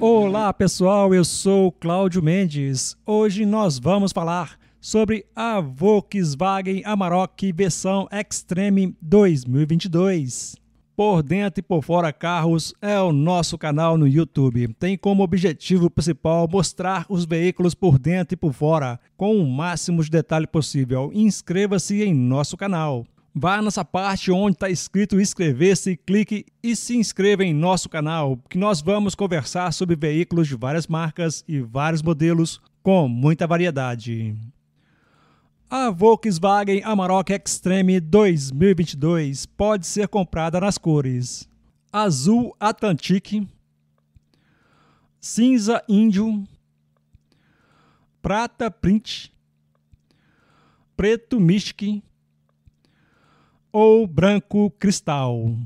Olá pessoal, eu sou Cláudio Mendes. Hoje nós vamos falar sobre a Volkswagen Amarok versão Extreme 2022. Por dentro e por fora carros é o nosso canal no YouTube. Tem como objetivo principal mostrar os veículos por dentro e por fora com o máximo de detalhe possível. Inscreva-se em nosso canal. Vá nessa parte onde está escrito inscrever-se, clique e se inscreva em nosso canal, que nós vamos conversar sobre veículos de várias marcas e vários modelos com muita variedade. A Volkswagen Amarok Extreme 2022 pode ser comprada nas cores azul Atlantic, cinza índio, prata print, preto mystic, ou branco cristal.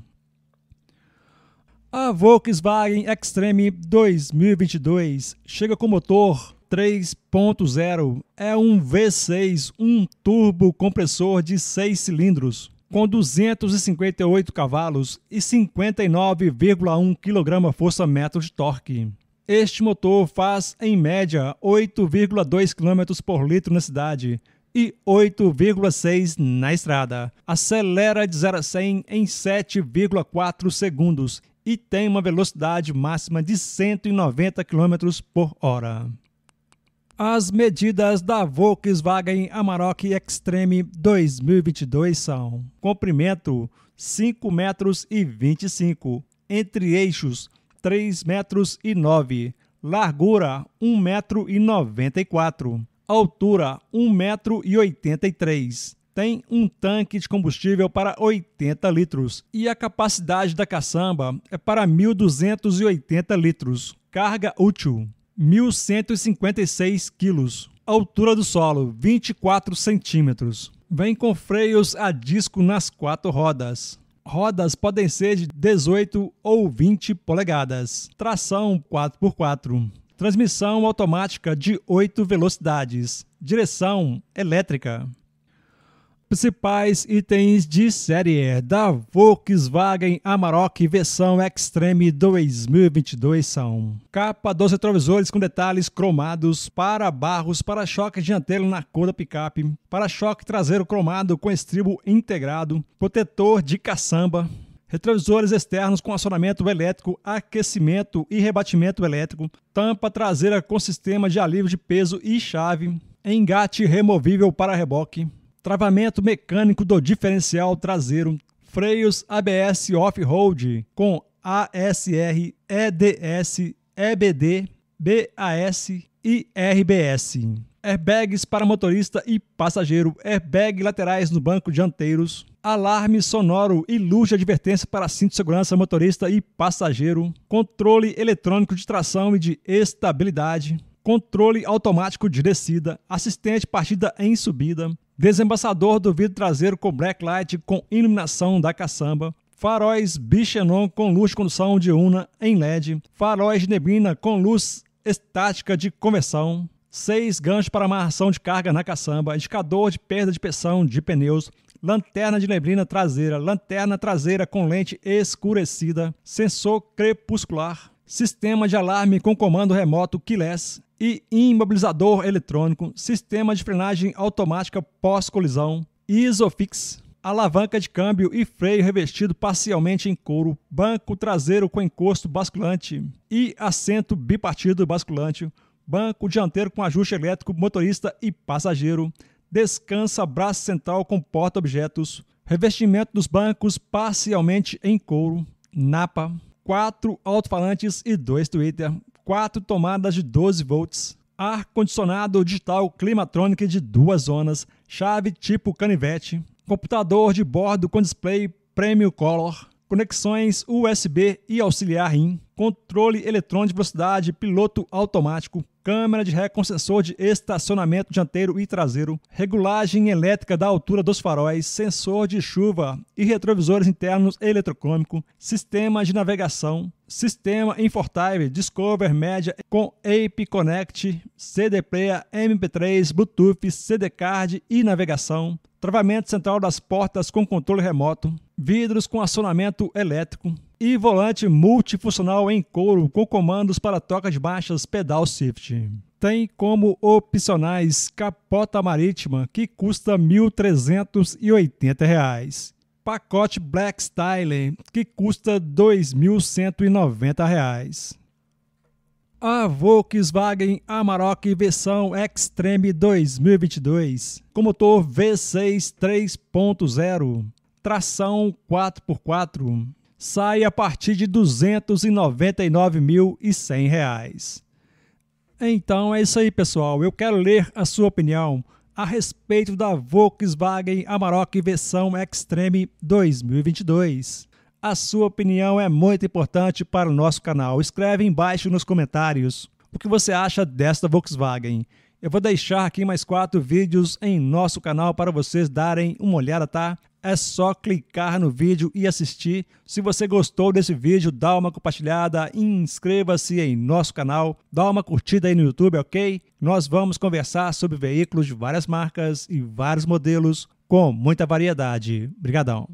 A Volkswagen Extreme 2022 chega com motor 3.0. É um V6, um turbo compressor de 6 cilindros, com 258 cavalos e 59,1 kgfm de torque. Este motor faz, em média, 8,2 km por litro na cidade, e 8,6 na estrada. Acelera de 0 a 100 em 7,4 segundos e tem uma velocidade máxima de 190 km por hora. As medidas da Volkswagen Amarok Extreme 2022 são comprimento 5,25 metros entre eixos 3,09 metros largura 1,94 metro altura 1,83m. Tem um tanque de combustível para 80 litros e a capacidade da caçamba é para 1.280 litros. Carga útil 1.156 quilos. Altura do solo 24 centímetros. Vem com freios a disco nas quatro rodas rodas podem ser de 18 ou 20 polegadas. Tração 4x4 transmissão automática de 8 velocidades, direção elétrica. Principais itens de série da Volkswagen Amarok versão Extreme 2022 são capa dos retrovisores com detalhes cromados, para-barros, para-choque dianteiro na cor da picape, para-choque traseiro cromado com estribo integrado, protetor de caçamba, retrovisores externos com acionamento elétrico, aquecimento e rebatimento elétrico, tampa traseira com sistema de alívio de peso e chave, engate removível para reboque, travamento mecânico do diferencial traseiro, freios ABS off-road com ASR, EDS, EBD, BAS e RBS airbags para motorista e passageiro, airbag laterais no banco dianteiros, alarme sonoro e luz de advertência para cinto de segurança motorista e passageiro, controle eletrônico de tração e de estabilidade, controle automático de descida, assistente partida em subida, desembaçador do vidro traseiro com blacklight com iluminação da caçamba, faróis Bichenon com luz de condução una em LED, faróis de neblina com luz estática de conversão, 6. Gancho para amarração de carga na caçamba. Indicador de perda de pressão de pneus. Lanterna de neblina traseira. Lanterna traseira com lente escurecida. Sensor crepuscular. Sistema de alarme com comando remoto keyless e imobilizador eletrônico, sistema de frenagem automática pós-colisão, Isofix, alavanca de câmbio e freio revestido parcialmente em couro, banco traseiro com encosto basculante e assento bipartido basculante, banco dianteiro com ajuste elétrico, motorista e passageiro, descansa braço central com porta-objetos, revestimento dos bancos parcialmente em couro, napa, quatro alto-falantes e dois Twitter, quatro tomadas de 12 volts, ar-condicionado digital climatronic de duas zonas, chave tipo canivete, computador de bordo com display Premium Color, conexões USB e auxiliar RIM, controle eletrônico de velocidade, piloto automático, câmera de ré com sensor de estacionamento dianteiro e traseiro, regulagem elétrica da altura dos faróis, sensor de chuva e retrovisores internos eletrocômico, sistema de navegação, sistema Infortive, Discover Media com Ape Connect, CD Player, MP3, Bluetooth, CD Card e navegação, travamento central das portas com controle remoto, vidros com acionamento elétrico, e volante multifuncional em couro com comandos para trocas baixas pedal shift. Tem como opcionais capota marítima que custa R$ 1.380, pacote Black Styling que custa R$ 2.190. A Volkswagen Amarok versão Extreme 2022, com motor V6 3.0, tração 4x4, sai a partir de R$ 299.100. Então é isso aí, pessoal. Eu quero ler a sua opinião a respeito da Volkswagen Amarok versão Extreme 2022. A sua opinião é muito importante para o nosso canal. Escreve embaixo nos comentários o que você acha desta Volkswagen. Eu vou deixar aqui mais quatro vídeos em nosso canal para vocês darem uma olhada, tá? é só clicar no vídeo e assistir. Se você gostou desse vídeo, dá uma compartilhada, inscreva-se em nosso canal, dá uma curtida aí no YouTube, ok? Nós vamos conversar sobre veículos de várias marcas e vários modelos com muita variedade. Obrigadão!